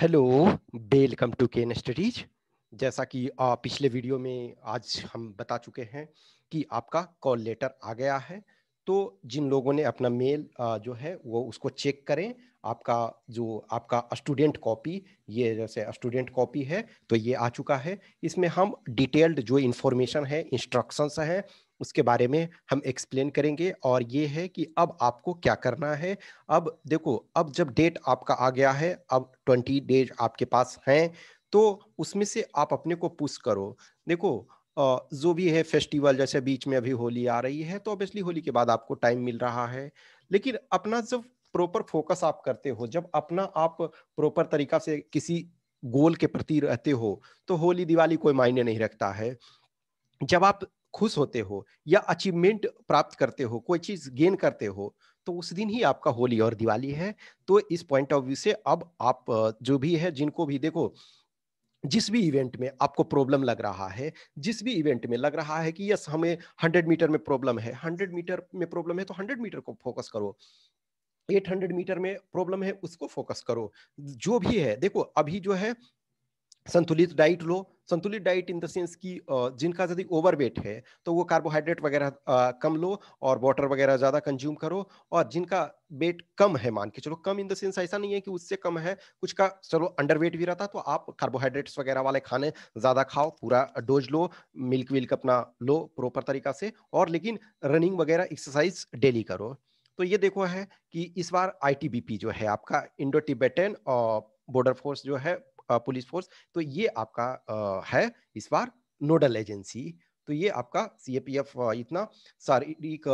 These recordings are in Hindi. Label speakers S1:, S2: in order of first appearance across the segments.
S1: hello welcome to Ken studies जैसा कि पिछले वीडियो में आज हम बता चुके हैं कि आपका कॉल लेटर आ गया है तो जिन लोगों ने अपना मेल जो है वो उसको चेक करें आपका जो आपका स्टूडेंट कॉपी ये जैसे स्टूडेंट कॉपी है तो ये आ चुका है इसमें हम डिटेल्ड जो इन्फॉर्मेशन है इंस्ट्रक्शंस हैं उसके बारे में हम एक्सप्लेन करेंगे और ये है कि अब आपको क्या करना है अब देखो अब जब डेट आपका आ गया है अब ट्वेंटी डेज आपके पास हैं तो उसमें से आप अपने को पुश करो देखो जो भी है फेस्टिवल जैसे बीच में अभी होली आ रही है तो ऑब्वियसली होली के बाद आपको टाइम मिल रहा है लेकिन अपना जब प्रॉपर फोकस आप करते हो जब अपना आप प्रॉपर तरीका से किसी गोल के प्रति रहते हो तो होली दिवाली कोई मायने नहीं रखता है जब आप खुश होते हो या अचीवमेंट प्राप्त करते हो कोई चीज गेन करते हो तो उस दिन ही आपका होली और दिवाली है तो इस पॉइंट ऑफ व्यू से अब आप जो भी है जिनको भी देखो जिस भी इवेंट में आपको प्रॉब्लम लग रहा है जिस भी इवेंट में लग रहा है कि यस हमें हंड्रेड मीटर में प्रॉब्लम है हंड्रेड मीटर में प्रॉब्लम है तो हंड्रेड मीटर को फोकस करो 800 मीटर में प्रॉब्लम है उसको फोकस करो जो भी है देखो अभी जो है संतुलित डाइट लो संतुलित डाइट इन द सेंस कि जिनका यदि ओवरवेट है तो वो कार्बोहाइड्रेट वगैरह कम लो और वाटर वगैरह ज़्यादा कंज्यूम करो और जिनका वेट कम है मान के चलो कम इन द सेंस ऐसा नहीं है कि उससे कम है कुछ का चलो अंडर वेट भी रहता तो आप कार्बोहाइड्रेट्स वगैरह वाले खाने ज़्यादा खाओ पूरा डोज लो मिल्क विल्क अपना लो प्रॉपर तरीका से और लेकिन रनिंग वगैरह एक्सरसाइज डेली करो तो ये देखो है कि इस बार आई जो है आपका इंडो टिबेटन बॉर्डर फोर्स जो है पुलिस फोर्स तो ये आपका है इस बार नोडल एजेंसी तो ये आपका सीएपीएफ इतना शारीरिक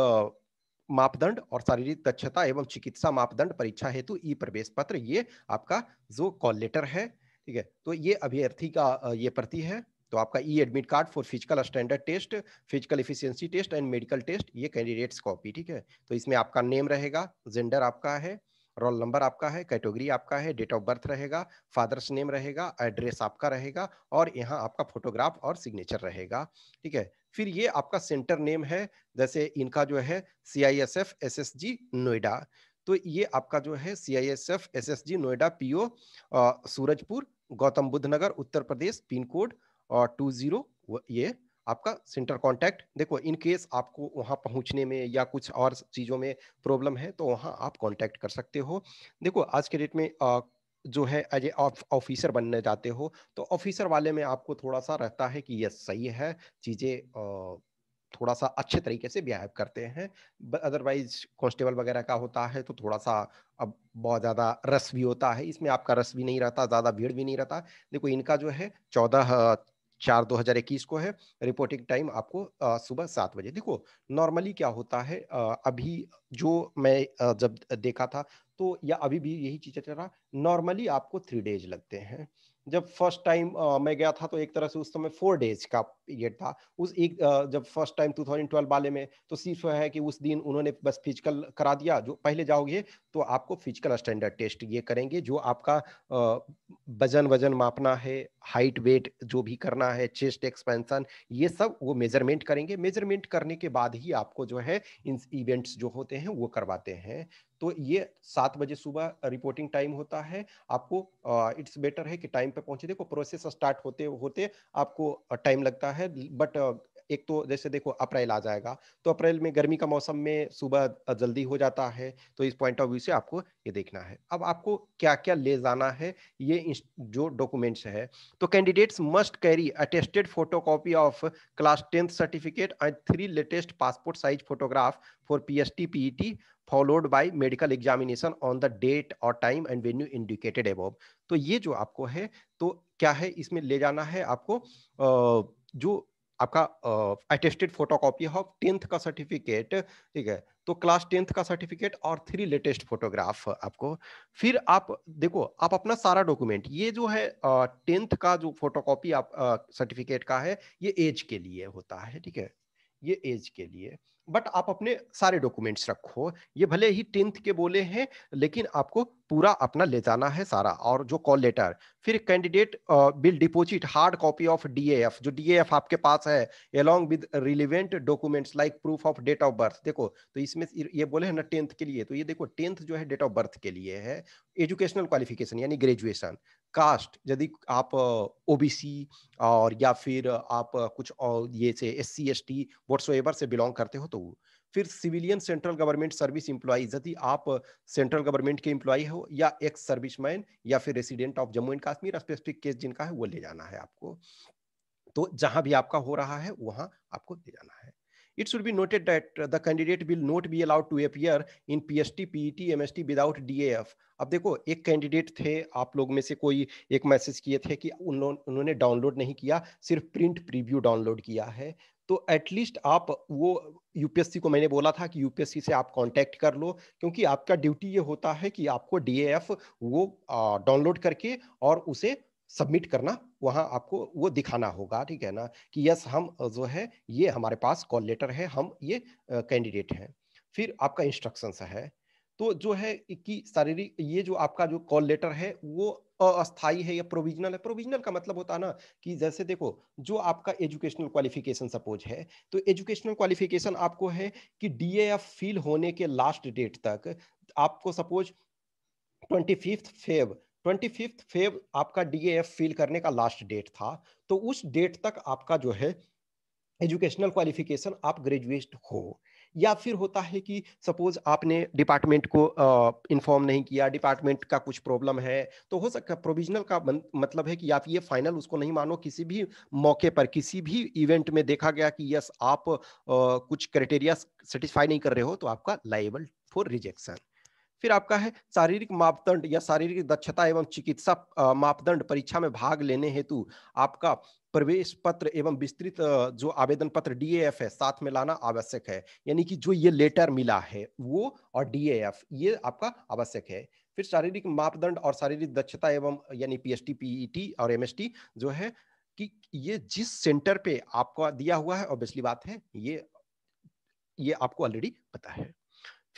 S1: मापदंड और शारीरिक दक्षता एवं चिकित्सा मापदंड परीक्षा हेतु ई प्रवेश पत्र ये आपका जो कॉल लेटर है ठीक है तो ये अभ्यर्थी का ये प्रति है तो आपका e admit card for physical standard test physical efficiency test and medical test ये कैंडिडेट्स कॉपी ठीक है तो इसमें आपका नेम रहेगा जेंडर आपका है रोल नंबर आपका है कैटेगरी आपका है डेट ऑफ बर्थ रहेगा फादर्स नेम रहेगा एड्रेस आपका रहेगा और यहाँ आपका फोटोग्राफ और सिग्नेचर रहेगा ठीक है फिर ये आपका सेंटर नेम है जैसे इनका जो है C I S F S S G Noida तो ये आपका जो है C I S F S S G Noida P O Surajpur Gautam Buddh Nagar Uttar Pradesh pin code और टू जीरो ये आपका सेंटर कॉन्टैक्ट देखो इन केस आपको वहाँ पहुँचने में या कुछ और चीज़ों में प्रॉब्लम है तो वहाँ आप कॉन्टैक्ट कर सकते हो देखो आज के डेट में आ, जो है एज ए ऑफिसर बनने जाते हो तो ऑफिसर वाले में आपको थोड़ा सा रहता है कि यस सही है चीज़ें थोड़ा सा अच्छे तरीके से बिहेव करते हैं अदरवाइज कॉन्स्टेबल वगैरह का होता है तो थोड़ा सा अब बहुत ज़्यादा रस भी होता है इसमें आपका रस भी नहीं रहता ज़्यादा भीड़ भी नहीं रहता देखो इनका जो है चौदह चार दो हजार इक्कीस को है रिपोर्टिंग टाइम आपको सुबह सात बजे देखो नॉर्मली क्या होता है अभी जो मैं जब देखा था तो या अभी भी यही चीज़ चल रहा नॉर्मली आपको थ्री डेज लगते हैं जब फर्स्ट टाइम मैं गया था तो एक तरह से उस समय फोर डेज का पीरियड था उस एक जब फर्स्ट टाइम 2012 वाले में तो सिर्फ है कि उस दिन उन्होंने बस फिजिकल करा दिया जो पहले जाओगे तो आपको फिजिकल स्टैंडर्ड टेस्ट ये करेंगे जो आपका वजन वजन मापना है हाइट वेट जो भी करना है चेस्ट एक्सपेंशन ये सब वो मेजरमेंट करेंगे मेजरमेंट करने के बाद ही आपको जो है इन इवेंट्स जो होते हैं वो करवाते हैं तो ये सात बजे सुबह रिपोर्टिंग टाइम होता है आपको इट्स uh, बेटर है कि टाइम पे पहुंचे देखो प्रोसेस स्टार्ट होते होते आपको टाइम लगता है बट एक तो जैसे देखो अप्रैल आ जाएगा तो अप्रैल में गर्मी का मौसम में सुबह जल्दी हो जाता है तो इस पॉइंट ऑफ व्यू से आपको ये देखना है अब आपको क्या क्या ले जाना है ये जो डॉक्यूमेंट्स है तो candidates must carry attested photo copy of class tenth certificate and three latest passport size photograph for P S T P E T followed by medical examination on the date और time and venue indicated above तो ये जो आपको है तो क्या है इसमें ले जाना है आपको जो आपका अटेस्टेड फोटो कॉपी टेंथ का सर्टिफिकेट ठीक है तो क्लास टेंथ का सर्टिफिकेट और थ्री लेटेस्ट फोटोग्राफ आपको फिर आप देखो आप अपना सारा डॉक्यूमेंट ये जो है टेंथ का जो फोटो कॉपी आप सर्टिफिकेट का है ये एज के लिए होता है ठीक है ये एज के लिए बट आप अपने सारे डॉक्यूमेंट्स रखो ये भले ही टेंथ के बोले हैं लेकिन आपको पूरा अपना ले जाना है सारा और जो कॉल लेटर फिर candidate will deposit hard copy of D F D F पास है along with relevant documents like proof of date of birth देखो तो इसमें ये बोले हैं ना टेंथ के लिए तो ये देखो टेंथ जो है डेट ऑफ बर्थ के लिए है एजुकेशनल क्वालिफिकेशन यानी ग्रेजुएशन कास्ट यदि आप ओबीसी और या फिर आप कुछ और ये से एस सी एस टी वट्स से बिलोंग करते हो तो हो तो फिर civilian central government service employees यदि आप सेंट्रल गवर्नमेंट के इंप्लॉय हो या एक्स सर्विसमैन या फिर resident of Jammu and Kashmir specific case जिनका है वो ले जाना है आपको तो जहां भी आपका हो रहा है वहां आपको ले जाना है it should be noted that the It should be noted that the candidate will not be allowed to appear in PST, PET, MST without F अब देखो एक कैंडिडेट थे आप लोग में से कोई एक मैसेज किए थे कि उन्होंने डाउनलोड नहीं किया सिर्फ प्रिंट प्रीव्यू डाउनलोड किया है तो एटलीस्ट आप वो यूपीएससी को मैंने बोला था कि यूपीएससी से आप कांटेक्ट कर लो क्योंकि आपका ड्यूटी ये होता है कि आपको डीएएफ वो डाउनलोड करके और उसे सबमिट करना वहाँ आपको वो दिखाना होगा ठीक है ना कि यस हम जो है ये हमारे पास कॉल लेटर है हम ये कैंडिडेट हैं फिर आपका इंस्ट्रक्शंस है तो जो है कि शारीरिक ये जो आपका जो कॉल लेटर है वो अस्थाई है या प्रोविजनल है प्रोविजनल का मतलब होता है ना कि जैसे देखो जो आपका एजुकेशनल क्वालिफिकेशन सपोज है तो एजुकेशनल क्वालिफिकेशन आपको है कि डी या फील होने के लास्ट डेट तक आपको suppose twenty fifth Feb twenty fifth Feb आपका डी फील करने का लास्ट डेट था तो उस डेट तक आपका जो है एजुकेशनल क्वालिफिकेशन आप ग्रेजुएट हो या फिर होता है कि सपोज आपने डिपार्टमेंट को इन्फॉर्म नहीं किया डिपार्टमेंट का कुछ प्रॉब्लम है तो हो सकता है प्रोविजनल का मतलब है कि आप ये फाइनल उसको नहीं मानो किसी भी मौके पर किसी भी इवेंट में देखा गया कि यस आप आ, कुछ क्राइटेरिया सेटिस्फाई नहीं कर रहे हो तो आपका लाइबल फॉर रिजेक्शन फिर आपका है शारीरिक मापदंड या शारीरिक दक्षता एवं चिकित्सा मापदंड परीक्षा में भाग लेने हेतु आपका प्रवेश पत्र एवं विस्तृत जो आवेदन पत्र डी है साथ में लाना आवश्यक है यानी कि जो ये लेटर मिला है वो और डी ये आपका आवश्यक है फिर शारीरिक मापदंड और शारीरिक दक्षता एवं यानी पी पीईटी e और एम जो है कि ये जिस सेंटर पे आपको दिया हुआ है ऑब्वियसली बात है ये ये आपको ऑलरेडी पता है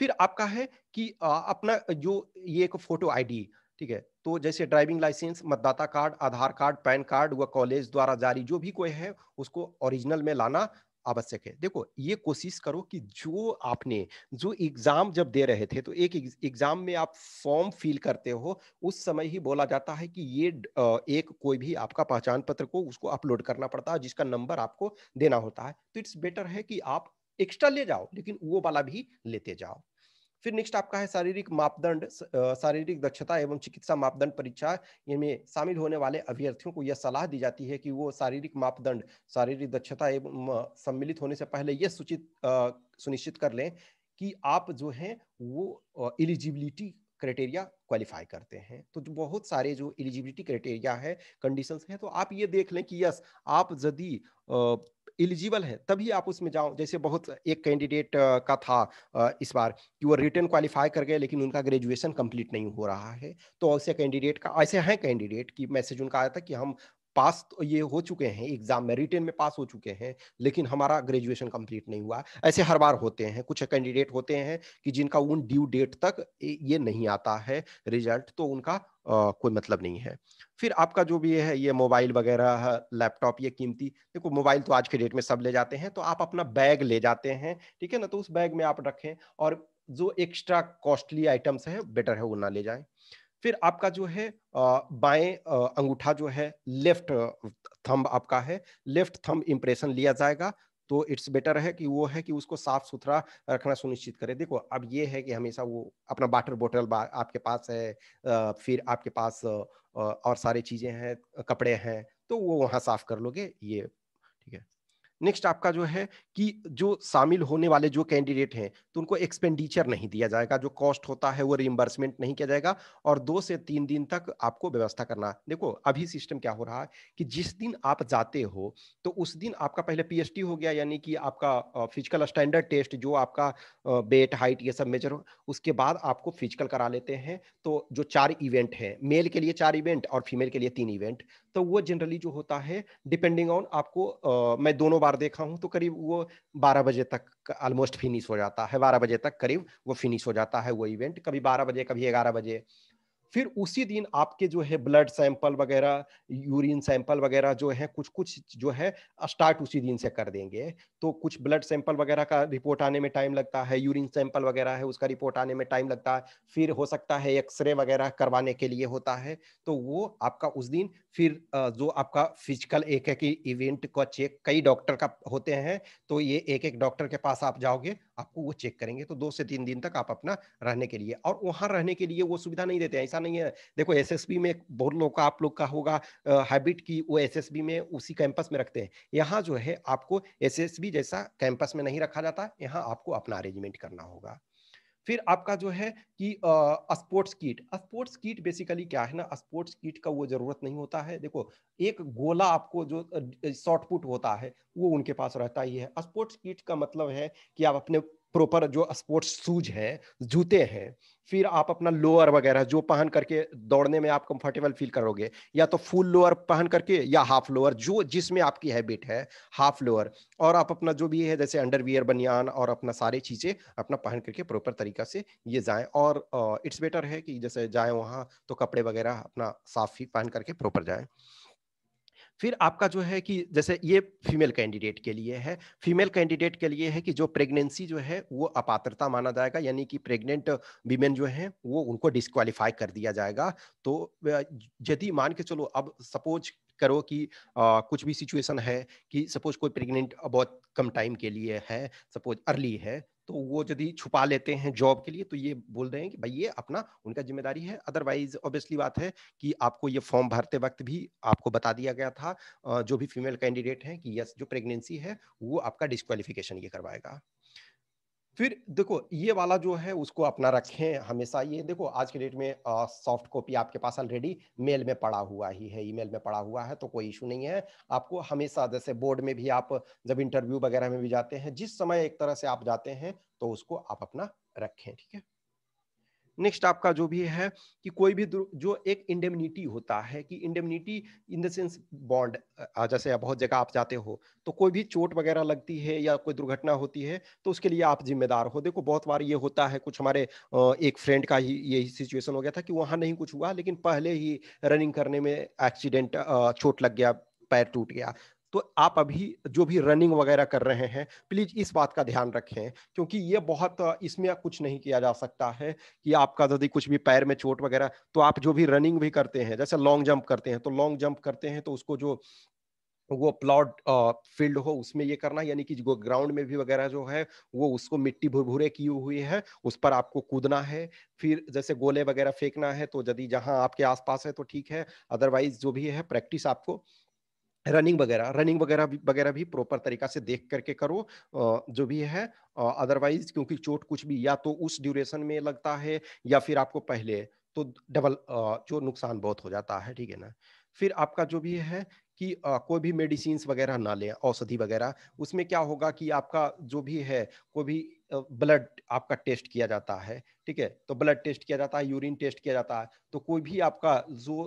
S1: फिर आपका है कि अपना जो ये एक फोटो आईडी ठीक है तो जैसे ड्राइविंग लाइसेंस मतदाता card Aadhaar card PAN card व कॉलेज द्वारा जारी जो भी कोई है उसको ओरिजिनल में लाना आवश्यक है देखो ये कोशिश करो कि जो आपने जो एग्जाम जब दे रहे थे तो एक एग्जाम में आप फॉर्म फिल करते हो उस समय ही बोला जाता है कि ये एक कोई भी आपका पहचान पत्र को उसको अपलोड करना पड़ता है जिसका नंबर आपको देना होता है तो इट्स बेटर है कि आप एक्स्ट्रा ले जाओ लेकिन वो वाला भी लेते जाओ फिर नेक्स्ट आपका है शारीरिक मापदंड शारीरिक दक्षता एवं चिकित्सा मापदंड परीक्षा इनमें शामिल होने वाले अभ्यर्थियों को यह सलाह दी जाती है कि वो शारीरिक मापदंड शारीरिक दक्षता एवं सम्मिलित होने से पहले यह सूचित सुनिश्चित कर लें कि आप जो हैं वो एलिजिबिलिटी क्राइटेरिया क्वालिफाई करते हैं तो जो बहुत सारे जो एलिजिबिलिटी क्राइटेरिया है कंडीशंस हैं तो आप ये देख लें कि यस आप यदि एलिजिबल है तभी आप उसमें जाओ जैसे बहुत एक कैंडिडेट का था इस बार कि वो रिटर्न क्वालिफाई कर गए लेकिन उनका ग्रेजुएशन कंप्लीट नहीं हो रहा है तो ऐसे कैंडिडेट का ऐसे हैं कैंडिडेट कि मैसेज उनका आया था कि हम पास तो ये हो चुके हैं एग्जाम में रिटेन में पास हो चुके हैं लेकिन हमारा ग्रेजुएशन कंप्लीट नहीं हुआ ऐसे हर बार होते हैं कुछ कैंडिडेट होते हैं कि जिनका उन ड्यू डेट तक ये नहीं आता है रिजल्ट तो उनका आ, कोई मतलब नहीं है फिर आपका जो भी है ये मोबाइल वगैरह लैपटॉप ये कीमती देखो मोबाइल तो आज के डेट में सब ले जाते हैं तो आप अपना बैग ले जाते हैं ठीक है ना तो उस बैग में आप रखें और जो एक्स्ट्रा कॉस्टली आइटम्स है बेटर है वो ना ले जाए फिर आपका जो है बाएं अंगूठा जो है लेफ्ट थंब आपका है लेफ्ट थंब इंप्रेशन लिया जाएगा तो इट्स बेटर है कि वो है कि उसको साफ सुथरा रखना सुनिश्चित करें देखो अब ये है कि हमेशा वो अपना वाटर बोतल आपके पास है फिर आपके पास और सारी चीज़ें हैं कपड़े हैं तो वो वहाँ साफ कर लोगे ये नेक्स्ट आपका जो है कि जो शामिल होने वाले जो कैंडिडेट हैं तो उनको एक्सपेंडिचर नहीं दिया जाएगा जो कॉस्ट होता है वो रिम्बर्समेंट नहीं किया जाएगा और दो से तीन दिन तक आपको व्यवस्था करना देखो अभी सिस्टम क्या हो रहा है कि जिस दिन आप जाते हो तो उस दिन आपका पहले पी हो गया यानी कि आपका फिजिकल स्टैंडर्ड टेस्ट जो आपका वेट हाइट e ये सब मेजर हो उसके बाद आपको फिजिकल करा लेते हैं तो जो चार इवेंट हैं मेल के लिए चार इवेंट और फीमेल के लिए तीन इवेंट तो वो जनरली जो होता है डिपेंडिंग ऑन आपको आ, मैं दोनों बार देखा हूँ तो करीब वो बारह बजे तक ऑलमोस्ट फिनिश हो जाता है बारह बजे तक करीब वो फिनिश हो जाता है वो इवेंट कभी बारह बजे कभी ग्यारह बजे फिर उसी दिन आपके जो है ब्लड सैंपल वगैरह यूरिन सैंपल वगैरह जो है कुछ कुछ जो है स्टार्ट उसी दिन से कर देंगे तो कुछ ब्लड सैंपल वगैरह का रिपोर्ट आने में टाइम लगता है यूरिन सैंपल वगैरह है उसका रिपोर्ट आने में टाइम लगता है फिर हो सकता है एक्सरे वगैरह करवाने के लिए होता है तो वो आपका उस दिन फिर जो आपका फिजिकल एक एक इवेंट का चेक कई डॉक्टर का होते हैं तो ये एक एक डॉक्टर के पास आप जाओगे आपको वो चेक करेंगे तो दो से तीन दिन तक आप अपना रहने के लिए और वहाँ रहने के लिए वो सुविधा नहीं देते हैं ऐसा नहीं है देखो एस में बहुत लोग का आप लोग का होगा हैबिट की वो एस में उसी कैंपस में रखते हैं यहाँ जो है आपको एस जैसा कैंपस में नहीं रखा जाता यहाँ आपको अपना अरेंजमेंट करना होगा फिर आपका जो है कि sports kit sports kit basically क्या है ना स्पोर्ट्स किट का वो जरूरत नहीं होता है देखो एक गोला आपको जो शॉर्ट पुट होता है वो उनके पास रहता ही है स्पोर्ट्स किट का मतलब है कि आप अपने प्रॉपर जो स्पोर्ट्स शूज हैं जूते हैं फिर आप अपना लोअर वगैरह जो पहन करके दौड़ने में आप कंफर्टेबल फील करोगे या तो फुल लोअर पहन करके या हाफ लोअर जो जिसमें आपकी हैबिट है हाफ लोअर और आप अपना जो भी है जैसे अंडरवियर बनियान और अपना सारे चीज़ें अपना पहन करके प्रॉपर तरीका से ये जाए और इट्स बेटर है कि जैसे जाए वहाँ तो कपड़े वगैरह अपना साफ ही पहन करके प्रॉपर जाए फिर आपका जो है कि जैसे ये फीमेल कैंडिडेट के लिए है फीमेल कैंडिडेट के लिए है कि जो प्रेगनेंसी जो है वो अपात्रता माना जाएगा यानी कि प्रेग्नेंट वीमेन जो है वो उनको डिस्कालीफाई कर दिया जाएगा तो यदि मान के चलो अब सपोज करो कि आ, कुछ भी सिचुएशन है कि सपोज कोई प्रेग्नेंट बहुत कम टाइम के लिए है सपोज अर्ली है तो वो यदि छुपा लेते हैं जॉब के लिए तो ये बोल रहे हैं कि भाई ये अपना उनका जिम्मेदारी है अदरवाइज ऑब्वियसली बात है कि आपको ये फॉर्म भरते वक्त भी आपको बता दिया गया था जो भी फीमेल कैंडिडेट हैं कि यस जो प्रेगनेंसी है वो आपका डिस्कालिफिकेशन ये करवाएगा फिर देखो ये वाला जो है उसको अपना रखें हमेशा ये देखो आज के डेट में सॉफ्ट कॉपी आपके पास ऑलरेडी मेल में पड़ा हुआ ही है ईमेल में पड़ा हुआ है तो कोई इशू नहीं है आपको हमेशा जैसे बोर्ड में भी आप जब इंटरव्यू वगैरह में भी जाते हैं जिस समय एक तरह से आप जाते हैं तो उसको आप अपना रखें ठीक है नेक्स्ट आपका जो भी है कि कोई भी जो एक इंडेमनिटी होता है कि indemnity in the sense bond जैसे बहुत जगह आप जाते हो तो कोई भी चोट वगैरह लगती है या कोई दुर्घटना होती है तो उसके लिए आप जिम्मेदार हो देखो बहुत बार ये होता है कुछ हमारे एक फ्रेंड का ही यही सिचुएशन हो गया था कि वहाँ नहीं कुछ हुआ लेकिन पहले ही रनिंग करने में एक्सीडेंट चोट लग गया पैर टूट गया तो आप अभी जो भी रनिंग वगैरह कर रहे हैं प्लीज इस बात का ध्यान रखें क्योंकि ये बहुत इसमें कुछ नहीं किया जा सकता है कि आपका यदि कुछ भी पैर में चोट वगैरह तो आप जो भी रनिंग भी करते हैं जैसे लॉन्ग जंप करते हैं तो लॉन्ग जंप करते हैं तो उसको जो वो प्लॉट फील्ड हो उसमें ये करना यानी कि ग्राउंड में भी वगैरह जो है वो उसको मिट्टी भुरभुरे की हुई है उस पर आपको कूदना है फिर जैसे गोले वगैरह फेंकना है तो यदि जहां आपके आसपास है तो ठीक है अदरवाइज जो भी है प्रैक्टिस आपको रनिंग वगैरह रनिंग वगैरह भी वगैरह भी प्रॉपर तरीका से देख करके करो जो भी है अदरवाइज क्योंकि चोट कुछ भी या तो उस ड्यूरेशन में लगता है या फिर आपको पहले तो डबल जो नुकसान बहुत हो जाता है ठीक है ना फिर आपका जो भी है कि कोई भी मेडिसिन वगैरह ना लें औषधि वगैरह उसमें क्या होगा कि आपका जो भी है कोई भी ब्लड आपका टेस्ट किया जाता है ठीक है तो ब्लड टेस्ट किया जाता है यूरिन टेस्ट किया जाता है तो कोई भी आपका जो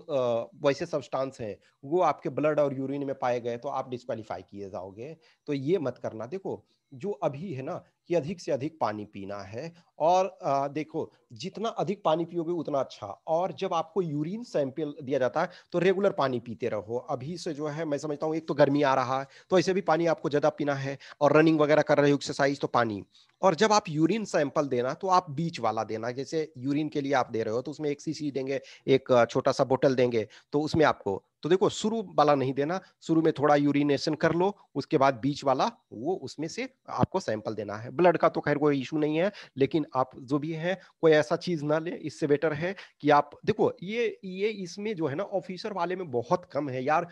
S1: वैसे सब्सटेंस है वो आपके ब्लड और यूरिन में पाए गए तो आप डिस्कालीफाई किए जाओगे तो ये मत करना देखो जो अभी है ना कि अधिक से अधिक पानी पीना है और आ, देखो जितना अधिक पानी पियोगे उतना अच्छा और जब आपको यूरिन सैंपल दिया जाता है तो रेगुलर पानी पीते रहो अभी से जो है मैं समझता हूँ एक तो गर्मी आ रहा है तो ऐसे भी पानी आपको ज़्यादा पीना है और रनिंग वगैरह कर रहे हो एक्सरसाइज तो पानी और जब आप यूरिन सैंपल देना तो आप बीच वाला देना जैसे यूरिन के लिए आप दे रहे हो तो उसमें एक सी देंगे एक छोटा सा बोतल देंगे तो उसमें आपको तो देखो शुरू वाला नहीं देना शुरू में थोड़ा यूरिनेशन कर लो उसके बाद बीच वाला वो उसमें से आपको सैंपल देना है ब्लड का तो खैर कोई इशू नहीं है लेकिन आप जो भी है कोई ऐसा चीज ना ले इससे बेटर है कि आप देखो ये ये इसमें जो है ना ऑफिसर वाले में बहुत कम है यार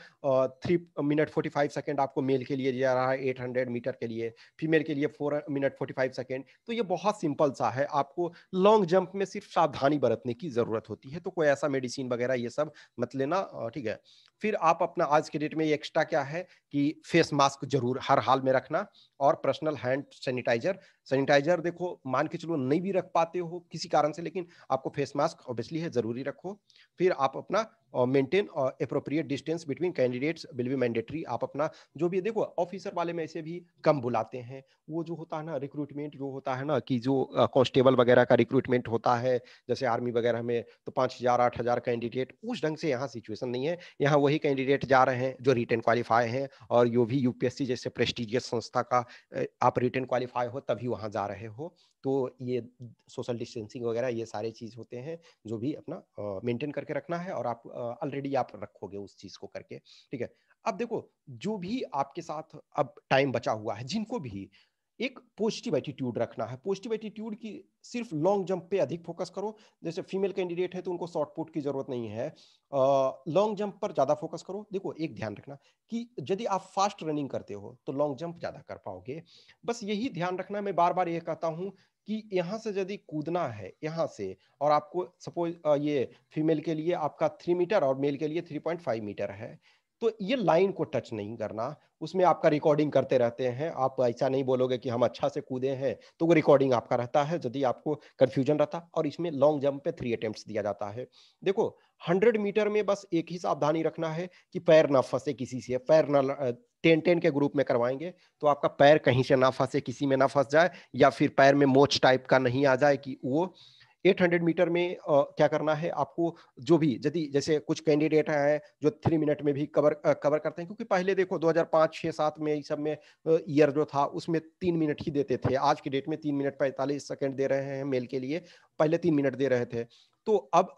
S1: three minute forty five second आपको मेल के लिए जा रहा है एट हंड्रेड मीटर के लिए फीमेल के लिए four minute forty five second तो ये बहुत सिंपल सा है आपको लॉन्ग जंप में सिर्फ सावधानी बरतने की जरूरत होती है तो कोई ऐसा मेडिसिन वगैरह ये सब मत लेना ठीक है फिर आप अपना आज के डेट में ये एक्स्ट्रा क्या है कि फेस मास्क जरूर हर हाल में रखना और पर्सनल हैंड सैनिटाइजर सैनिटाइजर देखो मान के चलो नहीं भी रख पाते हो किसी कारण से लेकिन आपको फेस मास्क ऑब्वियसली है जरूरी रखो फिर आप अपना maintain appropriate distance between candidates will be mandatory आप अपना जो भी देखो ऑफिसर वाले में ऐसे भी कम बुलाते हैं वो जो होता है ना रिक्रूटमेंट जो होता है ना कि जो कॉन्स्टेबल वगैरह का रिक्रूटमेंट होता है जैसे आर्मी वगैरह में तो पाँच हज़ार आठ हज़ार कैंडिडेट उस ढंग से यहाँ सिचुएसन नहीं है यहाँ वही कैंडिडेट जा रहे हैं जो रिटर्न क्वालिफाई हैं और यो भी यूपीएससी जैसे प्रेस्टिजियस संस्था का आप रिटर्न क्वालिफाई हो तभी वहाँ जा रहे हो तो ये सोशल डिस्टेंसिंग वगैरह ये सारे चीज़ होते हैं जो भी अपना मेंटेन करके रखना है और आप ऑलरेडी आप रखोगे उस चीज़ को करके ठीक है अब देखो जो भी आपके साथ अब टाइम बचा हुआ है जिनको भी एक पॉजिटिव एटीट्यूड रखना है पॉजिटिव एटीट्यूड की सिर्फ लॉन्ग जंप पे अधिक फोकस करो जैसे फीमेल कैंडिडेट है तो उनको शॉर्ट पुट की जरूरत नहीं है लॉन्ग जंप पर ज्यादा फोकस करो देखो एक ध्यान रखना कि यदि आप फास्ट रनिंग करते हो तो लॉन्ग जंप ज्यादा कर पाओगे बस यही ध्यान रखना मैं बार बार ये कहता हूँ कि यहाँ से यदि कूदना है यहाँ से और आपको सपोज ये फीमेल के लिए आपका थ्री मीटर और मेल के लिए थ्री पॉइंट फाइव मीटर है तो ये लाइन को टच नहीं करना उसमें आपका रिकॉर्डिंग करते रहते हैं आप ऐसा नहीं बोलोगे कि हम अच्छा से कूदे हैं तो वो रिकॉर्डिंग आपका रहता है यदि आपको कन्फ्यूजन रहता और इसमें लॉन्ग जंप पे थ्री अटेम्प्ट दिया जाता है देखो हंड्रेड मीटर में बस एक ही सावधानी रखना है कि पैर ना फंसे किसी से पैर ना टेन टेन के ग्रुप में करवाएंगे तो आपका पैर कहीं से ना फंसे किसी में ना फंस जाए या फिर पैर में मोच टाइप का नहीं आ जाए कि वो 800 मीटर में आ, क्या करना है आपको जो भी यदि जैसे कुछ कैंडिडेट हैं जो थ्री मिनट में भी कवर आ, कवर करते हैं क्योंकि पहले देखो 2005 हजार पाँच में सब में ईयर जो था उसमें तीन मिनट ही देते थे आज के डेट में तीन मिनट पैंतालीस सेकेंड दे रहे हैं मेल के लिए पहले तीन मिनट दे रहे थे तो अब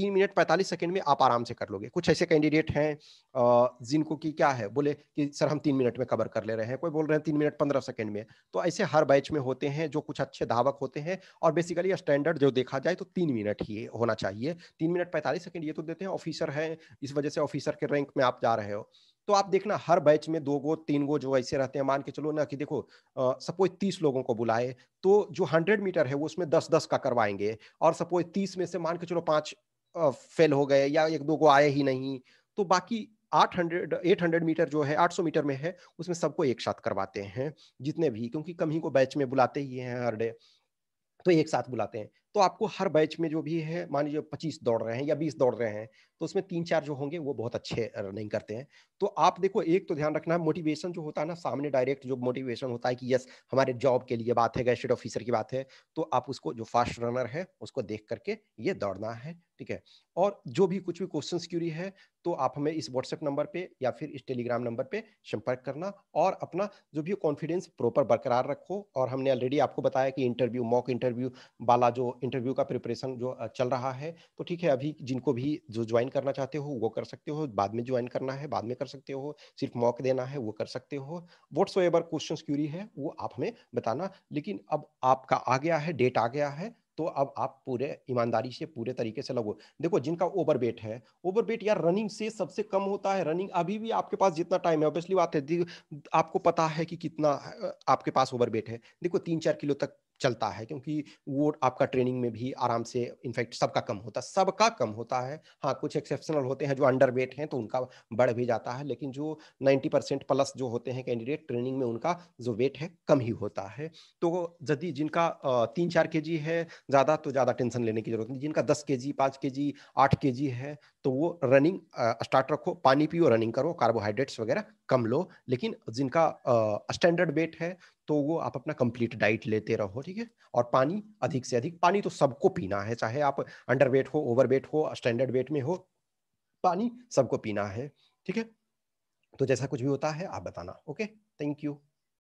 S1: तीन मिनट पैंतालीस सेकंड में आप आराम से कर लोगे कुछ ऐसे कैंडिडेट हैं जिनको कि क्या है बोले कि सर हम तीन मिनट में कवर कर ले रहे हैं कोई बोल रहे हैं तीन मिनट पंद्रह सेकंड में तो ऐसे हर बैच में होते हैं जो कुछ अच्छे धावक होते हैं और बेसिकली स्टैंडर्ड जो देखा जाए तो तीन मिनट ही होना चाहिए तीन मिनट पैंतालीस सेकेंड ये तो देते हैं ऑफिसर हैं इस वजह से ऑफिसर के रैंक में आप जा रहे हो तो आप देखना हर बैच में दो गो तीन गो जो ऐसे रहते हैं मान के चलो ना कि देखो सपोज तीस लोगों को बुलाए तो जो हंड्रेड मीटर है वो उसमें दस दस का करवाएंगे और सपोज तीस में से मान के चलो पांच फेल हो गए या एक दो को आए ही नहीं तो बाकी 800 800 मीटर जो है 800 मीटर में है उसमें सबको एक साथ करवाते हैं जितने भी क्योंकि कम ही को बैच में बुलाते ही हैं हर डे तो एक साथ बुलाते हैं तो आपको हर बैच में जो भी है मान लीजिए पच्चीस दौड़ रहे हैं या बीस दौड़ रहे हैं तो उसमें तीन चार जो होंगे वो बहुत अच्छे रनिंग करते हैं तो आप देखो एक तो ध्यान रखना है मोटिवेशन जो होता है ना सामने डायरेक्ट जो मोटिवेशन होता है कि यस हमारे जॉब के लिए बात है गैस्टेड ऑफिसर की बात है तो आप उसको जो फास्ट रनर है उसको देख करके ये दौड़ना है ठीक है और जो भी कुछ भी क्वेश्चन क्यूरी है तो आप हमें इस व्हाट्सएप नंबर पर या फिर इस टेलीग्राम नंबर पर संपर्क करना और अपना जो भी कॉन्फिडेंस प्रॉपर बरकरार रखो और हमने ऑलरेडी आपको बताया कि इंटरव्यू मॉक इंटरव्यू वाला जो इंटरव्यू का प्रिपरेशन जो चल रहा है तो ठीक है अभी जिनको भी जो ज्वाइन करना चाहते हो वो कर सकते हो बाद में ज्वाइन करना है बाद में कर सकते हो सिर्फ मॉक देना है वो कर सकते हो वट्स एवर क्वेश्चन क्यूरी है वो आप हमें बताना लेकिन अब आपका आ गया है डेट आ गया है तो अब आप पूरे ईमानदारी से पूरे तरीके से लगो देखो जिनका ओवर वेट है ओवर वेट यार रनिंग से सबसे कम होता है रनिंग अभी भी आपके पास जितना टाइम है ऑब्वियसली बात है आपको पता है कि कितना आपके पास ओवर वेट है देखो तीन चार किलो तक चलता है क्योंकि वो आपका ट्रेनिंग में भी आराम से इनफैक्ट सबका कम होता है सबका कम होता है हाँ कुछ एक्सेप्शनल होते हैं जो अंडर वेट हैं तो उनका बढ़ भी जाता है लेकिन जो 90 परसेंट प्लस जो होते हैं कैंडिडेट ट्रेनिंग में उनका जो वेट है कम ही होता है तो यदि जिनका तीन चार के है ज़्यादा तो ज़्यादा टेंशन लेने की जरूरत नहीं जिनका दस के जी पाँच के जी आठ के जी है तो वो रनिंग स्टार्ट रखो पानी पियो रनिंग करो कार्बोहाइड्रेट्स वगैरह कम लो लेकिन जिनका स्टैंडर्ड वेट है तो वो आप अपना कंप्लीट डाइट लेते रहो ठीक है और पानी अधिक से अधिक पानी तो सबको पीना है चाहे आप अंडर वेट हो ओवर वेट हो स्टैंडर्ड वेट में हो पानी सबको पीना है ठीक है तो जैसा कुछ भी होता है आप बताना ओके थैंक यू